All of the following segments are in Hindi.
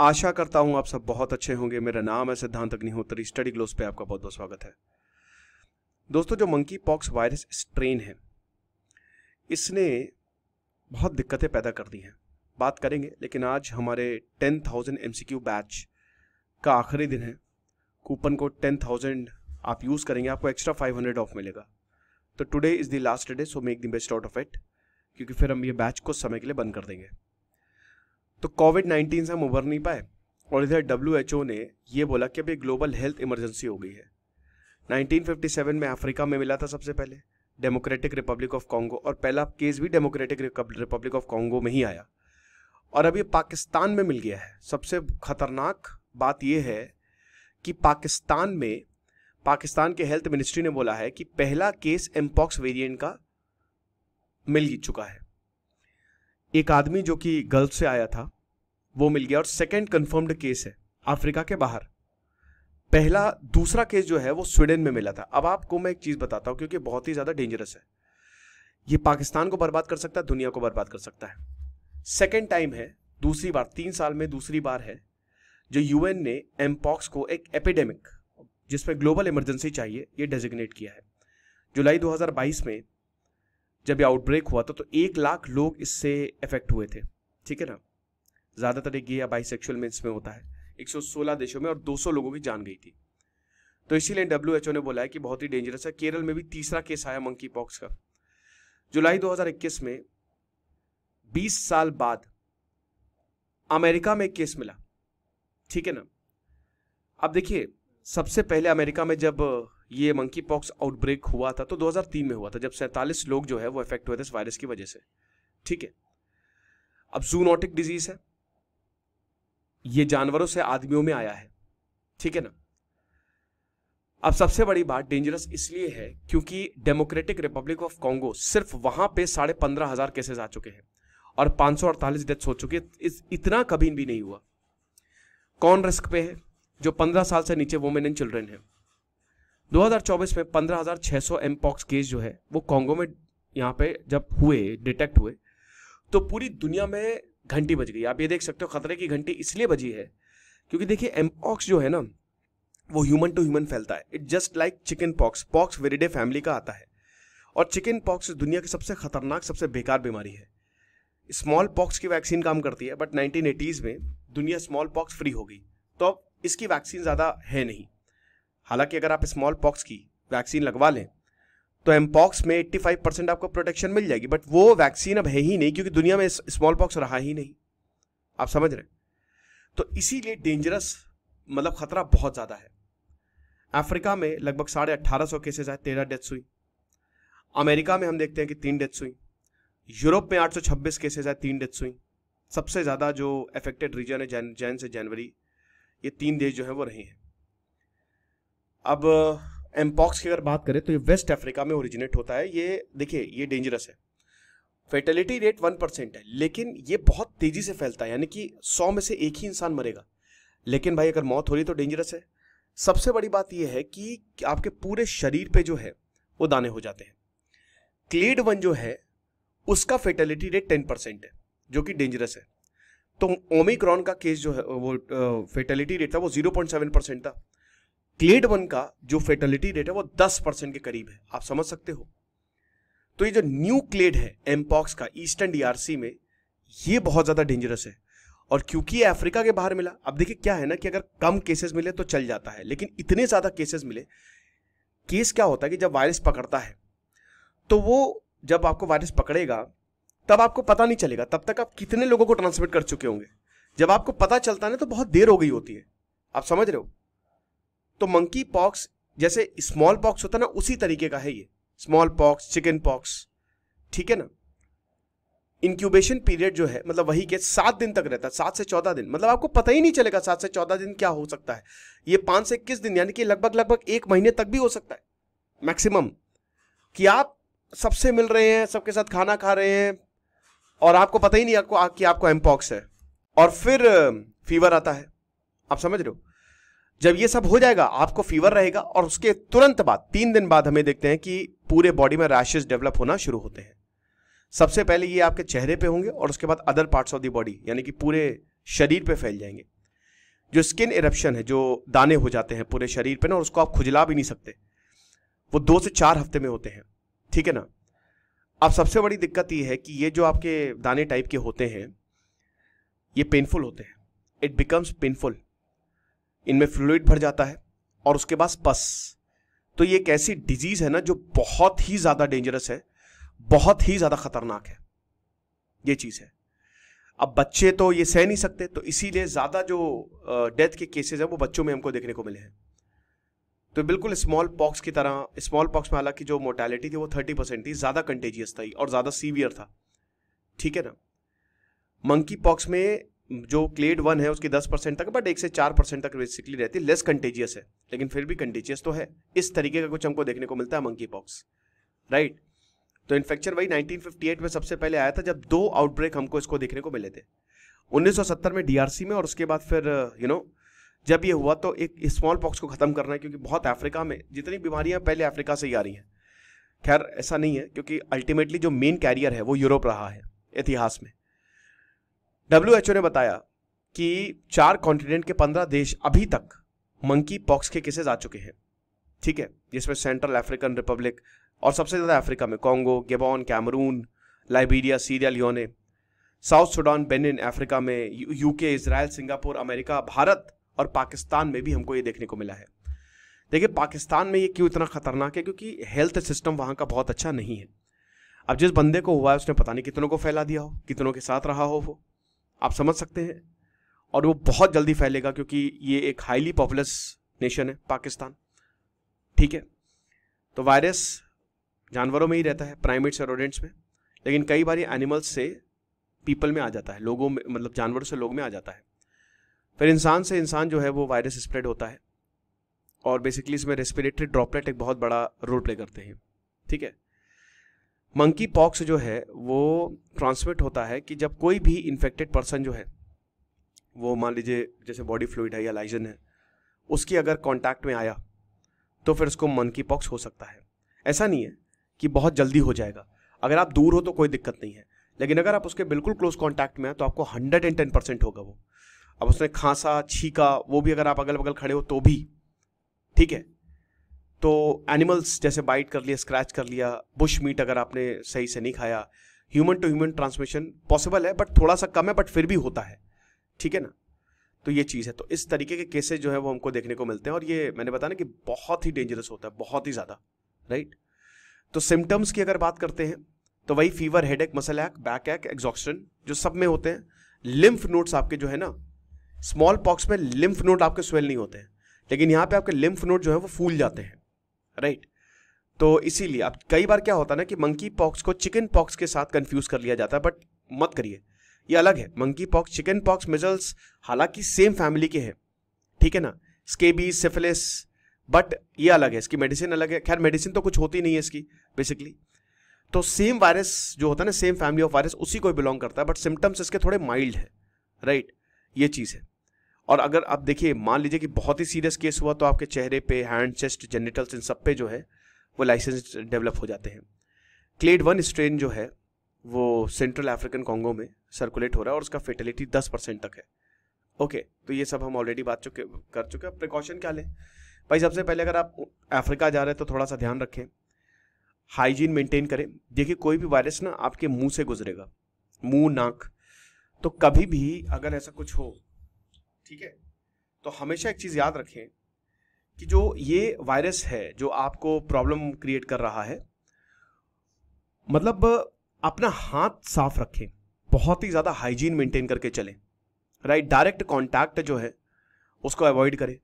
आशा करता हूँ आप सब बहुत अच्छे होंगे मेरा नाम है सिद्धांत अग्निहोत्री स्टडी ग्लोस पे आपका बहुत बहुत स्वागत है दोस्तों जो मंकी पॉक्स वायरस स्ट्रेन है इसने बहुत दिक्कतें पैदा कर दी हैं बात करेंगे लेकिन आज हमारे टेन थाउजेंड एम बैच का आखिरी दिन है कूपन को टेन थाउजेंड आप यूज़ करेंगे आपको एक्स्ट्रा फाइव हंड्रेड ऑफ मिलेगा तो today is the last day so make the best out of it क्योंकि फिर हम ये बैच कुछ समय के लिए बंद कर देंगे तो कोविड नाइन्टीन से हम उभर नहीं पाए और इधर डब्ल्यू ने ये बोला कि अब ये ग्लोबल हेल्थ इमरजेंसी हो गई है 1957 में अफ्रीका में मिला था सबसे पहले डेमोक्रेटिक रिपब्लिक ऑफ कॉन्गो और पहला केस भी डेमोक्रेटिक रिपब्लिक ऑफ कॉन्गो में ही आया और अब ये पाकिस्तान में मिल गया है सबसे खतरनाक बात यह है कि पाकिस्तान में पाकिस्तान के हेल्थ मिनिस्ट्री ने बोला है कि पहला केस एम्पॉक्स वेरिएंट का मिल चुका है एक आदमी जो कि गल्फ से आया था वो मिल गया और सेकेंड कन्फर्म्ड केस है अफ्रीका के बाहर पहला दूसरा केस जो है वो स्वीडन में मिला था अब आपको मैं एक चीज़ बताता हूँ क्योंकि बहुत ही ज़्यादा डेंजरस है ये पाकिस्तान को बर्बाद कर सकता है दुनिया को बर्बाद कर सकता है सेकेंड टाइम है दूसरी बार तीन साल में दूसरी बार है जो यूएन ने एमपॉक्स को एक एपिडेमिक जिसमें ग्लोबल इमरजेंसी चाहिए ये डेजिग्नेट किया है जुलाई 2022 में जब ये आउटब्रेक हुआ था तो एक लाख लोग इससे इफेक्ट हुए थे ठीक है ना ज़्यादातर गे या बाइसेक्सुअल में होता है 116 देशों में और 200 लोगों की जान गई थी तो इसीलिए डब्ल्यू ने बोला है कि बहुत ही डेंजरस है केरल में भी तीसरा केस आया मंकी पॉक्स का जुलाई 2021 में 20 साल बाद अमेरिका में एक केस मिला ठीक है ना अब देखिए सबसे पहले अमेरिका में जब ये मंकी पॉक्स आउटब्रेक हुआ था तो 2003 में हुआ था जब सैंतालीस लोग जो है वो इफेक्ट हुए थे इस वायरस की वजह से ठीक है अब जूनोटिक डिजीज है ये जानवरों से आदमियों में आया है ठीक है ना अब सबसे बड़ी बात डेंजरस इसलिए है क्योंकि डेमोक्रेटिक रिपब्लिक ऑफ कॉन्गो सिर्फ वहां पे साढ़े पंद्रह हजार केसेस आ चुके हैं और पांच सौ अड़तालीस डेथ्स हो चुकी है इतना कभी भी नहीं हुआ कौन रिस्क पे है जो पंद्रह साल से नीचे वोमेन एंड चिल्ड्रेन है 2024 में पंद्रह 15,600 एमपॉक्स केस जो है वो कॉन्गो में यहाँ पे जब हुए डिटेक्ट हुए तो पूरी दुनिया में घंटी बज गई आप ये देख सकते हो खतरे की घंटी इसलिए बजी है क्योंकि देखिए एमपॉक्स जो है ना वो ह्यूमन टू ह्यूमन फैलता है it just like chickenpox Poxviridae family का आता है और चिकन पॉक्स दुनिया की सबसे खतरनाक सबसे बेकार बीमारी है स्मॉल पॉक्स की वैक्सीन काम करती है बट नाइनटीन एटीज़ में दुनिया स्मॉल पॉक्स फ्री हो गई तो अब इसकी वैक्सीन ज़्यादा है नहीं हालांकि अगर आप स्मॉल पॉक्स की वैक्सीन लगवा लें तो एमपॉक्स में 85 परसेंट आपको प्रोटेक्शन मिल जाएगी बट वो वैक्सीन अब है ही नहीं क्योंकि दुनिया में स्मॉल पॉक्स रहा ही नहीं आप समझ रहे तो इसीलिए डेंजरस मतलब खतरा बहुत ज़्यादा है अफ्रीका में लगभग साढ़े अट्ठारह सौ केसेज आए तेरह डेथ्स हुई अमेरिका में हम देखते हैं कि तीन डेथ्स हुई यूरोप में छब्बीस केसेज आए तीन डेथ्स हुई सबसे ज़्यादा जो अफेक्टेड रीजन है जैन जैन से जनवरी ये तीन देश जो है वो रहे हैं अब एम्पॉक्स की अगर बात करें तो ये वेस्ट अफ्रीका में ओरिजिनेट होता है ये देखिए ये डेंजरस है फर्टिलिटी रेट वन परसेंट है लेकिन ये बहुत तेज़ी से फैलता है यानी कि सौ में से एक ही इंसान मरेगा लेकिन भाई अगर मौत हो रही तो डेंजरस है सबसे बड़ी बात यह है कि आपके पूरे शरीर पे जो है वो दाने हो जाते हैं क्लेड वन जो है उसका फर्टिलिटी रेट टेन परसेंट है जो कि डेंजरस है तो ओमिक्रॉन का केस जो है वो फेटेलिटी रेट था वो जीरो पॉइंट सेवन परसेंट था क्लेड वन का जो फेटलिटी रेट है वो दस परसेंट के करीब है आप समझ सकते हो तो ये जो न्यू क्लेड है एमपॉक्स का ईस्टर्न डीआरसी में ये बहुत ज़्यादा डेंजरस है और क्योंकि ये अफ्रीका के बाहर मिला अब देखिए क्या है ना कि अगर कम केसेस मिले तो चल जाता है लेकिन इतने ज़्यादा केसेस मिले केस क्या होता है कि जब वायरस पकड़ता है तो वो जब आपको वायरस पकड़ेगा तब आपको पता नहीं चलेगा तब तक आप कितने लोगों को ट्रांसमिट कर चुके होंगे जब आपको पता चलता है ना तो बहुत देर हो गई होती है आप समझ रहे हो तो मंकी पॉक्स जैसे स्मॉल पॉक्स होता है ना उसी तरीके का है ये स्मॉल पॉक्स चिकन पॉक्स ठीक है ना इंक्यूबेशन पीरियड जो है मतलब वही के सात दिन तक रहता है सात से चौदह दिन मतलब आपको पता ही नहीं चलेगा सात से चौदह दिन क्या हो सकता है ये पांच से इक्कीस दिन यानी कि लगभग लगभग एक महीने तक भी हो सकता है मैक्सिमम कि आप सबसे मिल रहे हैं सबके साथ खाना खा रहे हैं और आपको पता ही नहीं आपको कि आपको एमपॉक्स है और फिर फीवर आता है आप समझ रहे हो जब ये सब हो जाएगा आपको फीवर रहेगा और उसके तुरंत बाद तीन दिन बाद हमें देखते हैं कि पूरे बॉडी में रैशेज डेवलप होना शुरू होते हैं सबसे पहले ये आपके चेहरे पे होंगे और उसके बाद other parts of the body यानी कि पूरे शरीर पे फैल जाएंगे जो स्किन इरप्शन है जो दाने हो जाते हैं पूरे शरीर पे ना और उसको आप खुजला भी नहीं सकते वो दो से चार हफ्ते में होते हैं ठीक है ना अब सबसे बड़ी दिक्कत ये है कि ये जो आपके दाने टाइप के होते हैं ये पेनफुल होते हैं इट बिकम्स पेनफुल इनमें फ्लूड भर जाता है और उसके बाद पस तो ये एक ऐसी डिजीज है ना जो बहुत ही ज़्यादा डेंजरस है बहुत ही ज़्यादा खतरनाक है ये चीज़ है अब बच्चे तो ये सह नहीं सकते तो इसीलिए ज़्यादा जो डेथ के केसेस हैं वो बच्चों में हमको देखने को मिले हैं तो बिल्कुल स्मॉल पॉक्स की तरह स्मॉल पॉक्स में हालांकि जो मोर्टेलिटी थी वो थर्टी परसेंट थी ज़्यादा कंटेजियस था और ज़्यादा सीवियर था ठीक है ना मंकी पॉक्स में जो क्लेड वन है उसकी दस परसेंट तक बट एक से चार परसेंट तक बेसिकली रहती है लेस कंटेजियस है लेकिन फिर भी कंटेजियस तो है इस तरीके का कुछ हमको देखने को मिलता है मंकी पॉक्स राइट तो इन्फेक्शन वही 1958 में सबसे पहले आया था जब दो आउटब्रेक हमको इसको देखने को मिले थे 1970 में डीआरसी में और उसके बाद फिर यू नो जब ये हुआ तो एक स्मॉल पॉक्स को ख़त्म करना है क्योंकि बहुत अफ्रीका में जितनी बीमारियां पहले अफ्रीका से ही आ रही हैं खैर ऐसा नहीं है क्योंकि अल्टीमेटली जो मेन कैरियर है वो यूरोप रहा है इतिहास में डब्ल्यू ने बताया कि चार कॉन्टिनेंट के पंद्रह देश अभी तक मंकी पॉक्स के केसेस आ चुके हैं ठीक है जिसमें सेंट्रल अफ्रीकन रिपब्लिक और सबसे ज़्यादा अफ्रीका में Congo Gabon Cameroon Liberia Sierra Leone South Sudan Benin Africa में UK Israel Singapore America Bharat और पाकिस्तान में भी हमको ये देखने को मिला है देखिए पाकिस्तान में ये क्यों इतना खतरनाक है क्योंकि हेल्थ सिस्टम वहाँ का बहुत अच्छा नहीं है अब जिस बंदे को हुआ है उसने पता नहीं कितनों को फैला दिया हो कितनों के साथ रहा हो वो आप समझ सकते हैं और वो बहुत जल्दी फैलेगा क्योंकि ये एक हाईली पॉपुलस नेशन है पाकिस्तान ठीक है तो वायरस जानवरों में ही रहता है प्राइमेट्स और रोडेंट्स में लेकिन कई बार ये एनिमल्स से पीपल में आ जाता है लोगों में मतलब जानवरों से लोग में आ जाता है फिर इंसान से इंसान जो है वो वायरस स्प्रेड होता है और बेसिकली इसमें रेस्पिरेटरी ड्रॉपलेट एक बहुत बड़ा रोल प्ले करते हैं ठीक है मंकी पॉक्स जो है वो ट्रांसमिट होता है कि जब कोई भी इन्फेक्टेड पर्सन जो है वो मान लीजिए जैसे बॉडी फ्लूड है या लाइजन है उसकी अगर कांटेक्ट में आया तो फिर उसको मंकी पॉक्स हो सकता है ऐसा नहीं है कि बहुत जल्दी हो जाएगा अगर आप दूर हो तो कोई दिक्कत नहीं है लेकिन अगर आप उसके बिल्कुल क्लोज कॉन्टैक्ट में हैं तो आपको हंड्रेड एंड टेन परसेंट होगा वो अब उसने खांसा छीका वो भी अगर आप अगल बगल खड़े हो तो भी ठीक है तो एनिमल्स जैसे बाइट कर लिया स्क्रैच कर लिया बुश मीट अगर आपने सही से नहीं खाया human to human transmission possible है बट थोड़ा सा कम है बट फिर भी होता है ठीक है ना तो ये चीज़ है तो इस तरीके के केसेस जो है वो हमको देखने को मिलते हैं और ये मैंने बताया ना कि बहुत ही डेंजरस होता है बहुत ही ज़्यादा राइट तो सिम्टम्स की अगर बात करते हैं तो वही fever headache muscle ache backache exhaustion जो सब में होते हैं लिम्फ नोट्स आपके जो है ना स्मॉल पॉक्स में लिम्फ नोट आपके स्वेल नहीं होते हैं लेकिन यहाँ पे आपके लिम्फ नोट जो है वो फूल जाते हैं राइट तो इसीलिए अब कई बार क्या होता है ना कि मंकी पॉक्स को चिकन पॉक्स के साथ कंफ्यूज कर लिया जाता है बट मत करिए ये अलग है monkeypox chickenpox measles हालांकि सेम फैमिली के हैं ठीक है ना स्केबी सिफिलिस बट ये अलग है इसकी मेडिसिन अलग है खैर मेडिसिन तो कुछ होती नहीं है इसकी बेसिकली तो सेम वायरस जो होता है ना सेम फैमिली ऑफ वायरस उसी को बिलोंग करता है बट सिम्टम्स इसके थोड़े माइल्ड है राइट ये चीज़ है और अगर आप देखिए मान लीजिए कि बहुत ही सीरियस केस हुआ तो आपके चेहरे पे हैंड चेस्ट जेनिटल्स इन सब पे जो है वो लाइसेंस डेवलप हो जाते हैं क्लेड वन स्ट्रेन जो है वो सेंट्रल अफ्रीकन कॉन्गो में सर्कुलेट हो रहा है और उसका फेटिलिटी दस परसेंट तक है ओके तो ये सब हम ऑलरेडी बात चुके कर चुके हैं प्रिकॉशन क्या लें भाई सबसे पहले अगर आप अफ्रीका जा रहे हैं तो थोड़ा सा ध्यान रखें हाइजीन मेंटेन करें देखिए कोई भी वायरस ना आपके मुंह से गुजरेगा मुंह नाक तो कभी भी अगर ऐसा कुछ हो ठीक है तो हमेशा एक चीज़ याद रखें कि जो ये वायरस है जो आपको प्रॉब्लम क्रिएट कर रहा है मतलब अपना हाथ साफ रखें बहुत ही ज़्यादा हाइजीन मेंटेन करके चलें राइट डायरेक्ट कांटेक्ट जो है उसको अवॉइड करें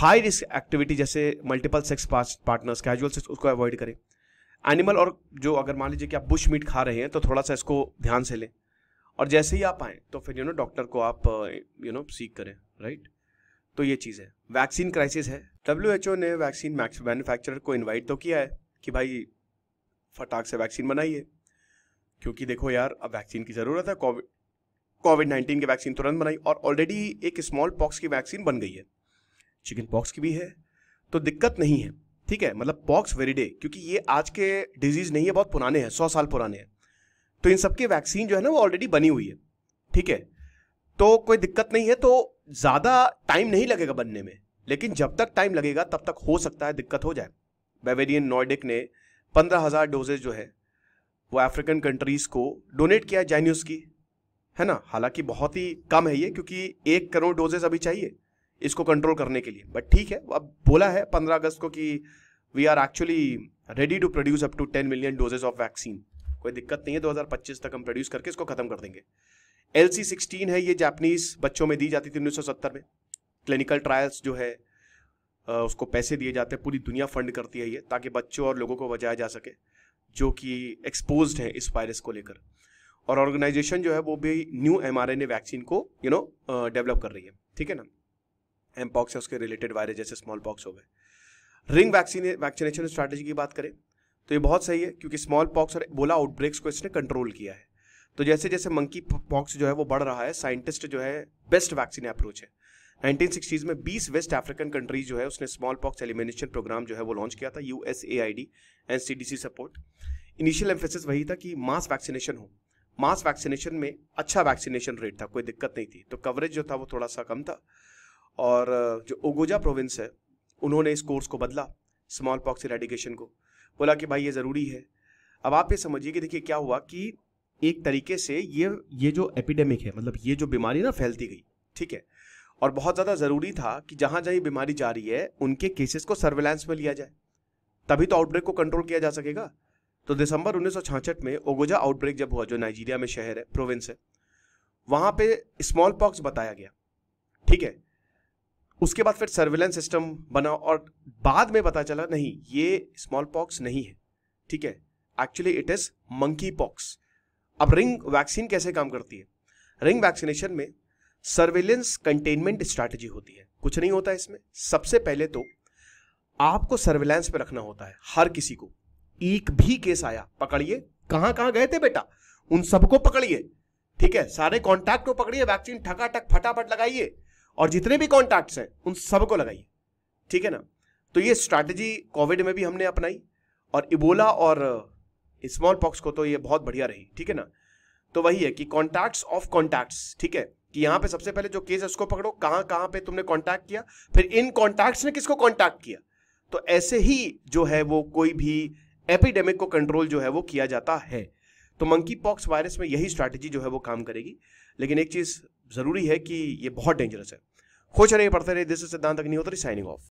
हाई रिस्क एक्टिविटी जैसे multiple sex partners casual sex उसको अवॉइड करें एनिमल और जो अगर मान लीजिए कि आप बुश मीट खा रहे हैं तो थोड़ा सा इसको ध्यान से लें और जैसे ही आप आएँ तो फिर यू नो डॉक्टर को आप यू नो सीख करें राइट तो ये चीज़ है वैक्सीन क्राइसिस है डब्ल्यू एच ओ ने वैक्सीन मैन्युफैक्चरर को इनवाइट तो किया है कि भाई फटाक से वैक्सीन बनाइए क्योंकि देखो यार अब वैक्सीन की ज़रूरत है कोविड कोविड नाइन्टीन की वैक्सीन तुरंत बनाई और ऑलरेडी एक स्मॉल पॉक्स की वैक्सीन बन गई है चिकन पॉक्स की भी है तो दिक्कत नहीं है ठीक है मतलब पॉक्स वेरीडे क्योंकि ये आज के डिजीज़ नहीं है बहुत पुराने हैं सौ साल पुराने हैं तो इन सबकी वैक्सीन जो है ना वो ऑलरेडी बनी हुई है ठीक है तो कोई दिक्कत नहीं है तो ज़्यादा टाइम नहीं लगेगा बनने में लेकिन जब तक टाइम लगेगा तब तक हो सकता है दिक्कत हो जाए बेवेरियन नॉर्डिक ने पंद्रह हज़ार डोजेज जो है वो अफ्रीकन कंट्रीज़ को डोनेट किया है जाइन्यूस की है ना हालांकि बहुत ही कम है ये क्योंकि एक करोड़ डोजेज अभी चाहिए इसको कंट्रोल करने के लिए बट ठीक है अब बोला है पंद्रह अगस्त को कि we are actually ready to produce up to ten million doses of vaccine कोई दिक्कत नहीं है 2025 तक हम प्रोड्यूस करके इसको खत्म कर देंगे एल सी सिक्सटीन है ये जापनीज बच्चों में दी जाती थी 1970 में क्लिनिकल ट्रायल्स जो है उसको पैसे दिए जाते हैं पूरी दुनिया फंड करती है ये ताकि बच्चों और लोगों को बचाया जा सके जो कि एक्सपोज है इस वायरस को लेकर और ऑर्गेनाइजेशन जो है वो भी न्यू एम वैक्सीन को यू नो डेवलप कर रही है ठीक है ना एम पॉक्स है उसके रिलेटेड वायरस जैसे स्मॉल पॉक्स हो गए रिंग वैक्सीने वैक्सीनेशन स्ट्रैटेजी की बात करें तो ये बहुत सही है क्योंकि स्मॉल पॉक्स और बोला आउटब्रेक्स को इसने कंट्रोल किया है तो जैसे जैसे मंकी पॉक्स जो है वो बढ़ रहा है साइंटिस्ट जो है बेस्ट वैक्सीन अप्रोच है 1960s में 20 वेस्ट अफ्रीकन कंट्रीज जो है उसने स्मॉल पॉक्स एलिमिनेशन प्रोग्राम जो है वो लॉन्च किया था U S A I D N C D C support initial emphasis वही था कि मास वैक्सीनेशन हो मास वैक्सीनेशन में अच्छा वैक्सीनेशन रेट था कोई दिक्कत नहीं थी तो कवरेज जो था वो थोड़ा सा कम था और जो ओगोजा प्रोविंस है उन्होंने इस कोर्स को बदला स्मॉल पॉक्स इरेडिकेशन को बोला कि भाई ये ज़रूरी है अब आप ये समझिए कि देखिए क्या हुआ कि एक तरीके से ये ये जो एपिडेमिक है मतलब ये जो बीमारी ना फैलती गई ठीक है और बहुत ज़्यादा ज़रूरी था कि जहाँ जहाँ बीमारी जा रही है उनके केसेस को सर्वेलेंस में लिया जाए तभी तो आउटब्रेक को कंट्रोल किया जा सकेगा तो दिसंबर उन्नीस में ओगोजा आउटब्रेक जब हुआ जो नाइजीरिया में शहर है प्रोविंस है वहाँ पे स्मॉल पॉक्स बताया गया ठीक है उसके बाद फिर सर्विलेंस सिस्टम बना और बाद में पता चला नहीं ये स्मॉल पॉक्स नहीं है ठीक है actually it is monkey pox अब रिंग वैक्सीन कैसे काम करती है रिंग वैक्सीनेशन में सर्वेलेंस कंटेनमेंट स्ट्रैटेजी होती है कुछ नहीं होता इसमें सबसे पहले तो आपको सर्वेलेंस पे रखना होता है हर किसी को एक भी केस आया पकड़िए कहां कहां गए थे बेटा उन सबको पकड़िए ठीक है सारे कॉन्टैक्ट को पकड़िए वैक्सीन ठकाठक फटाफट लगाइए और जितने भी कॉन्टैक्ट हैं उन सबको लगाइए ठीक है ना तो ये स्ट्रैटेजी कोविड में भी हमने अपनाई और इबोला और स्मॉल uh, पॉक्स को तो ये बहुत बढ़िया रही ठीक है ना तो वही है कि कॉन्टैक्ट्स ऑफ कॉन्टैक्ट्स ठीक है कि यहाँ पे सबसे पहले जो केस है उसको पकड़ो कहाँ कहाँ पे तुमने कॉन्टैक्ट किया फिर इन कॉन्टैक्ट्स ने किसको कॉन्टैक्ट किया तो ऐसे ही जो है वो कोई भी एपिडेमिक को कंट्रोल जो है वो किया जाता है तो मंकी पॉक्स वायरस में यही स्ट्रैटेजी जो है वो काम करेगी लेकिन एक चीज़ ज़रूरी है कि ये बहुत डेंजरस है खोच रहे पढ़ते रहे दिस नहीं सिद्धांत रही साइनिंग ऑफ